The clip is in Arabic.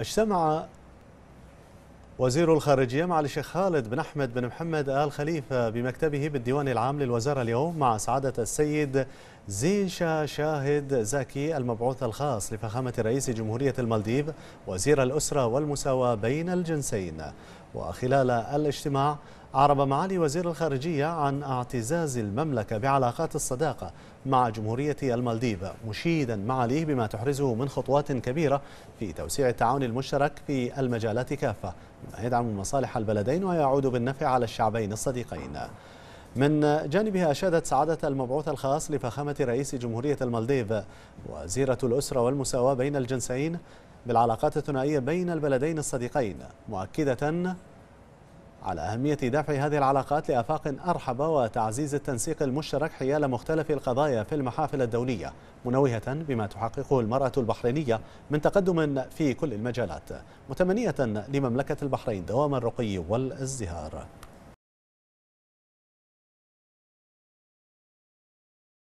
اجتمع وزير الخارجية مع الشيخ خالد بن أحمد بن محمد آل خليفة بمكتبه بالديوان العام للوزارة اليوم مع سعادة السيد زيشا شاهد زكي المبعوث الخاص لفخامة رئيس جمهورية المالديف وزير الأسرة والمساواة بين الجنسين وخلال الاجتماع أعرب معالي وزير الخارجية عن اعتزاز المملكة بعلاقات الصداقة مع جمهورية المالديف مشيدا معاليه بما تحرزه من خطوات كبيرة في توسيع التعاون المشترك في المجالات كافة مما يدعم مصالح البلدين ويعود بالنفع على الشعبين الصديقين من جانبها أشادت سعادة المبعوث الخاص لفخامة رئيس جمهورية المالديف وزيرة الأسرة والمساواة بين الجنسين بالعلاقات الثنائية بين البلدين الصديقين مؤكدة على أهمية دفع هذه العلاقات لآفاق أرحب وتعزيز التنسيق المشترك حيال مختلف القضايا في المحافل الدولية منوهة بما تحققه المرأة البحرينية من تقدم في كل المجالات متمنية لمملكة البحرين دوام الرقي والازدهار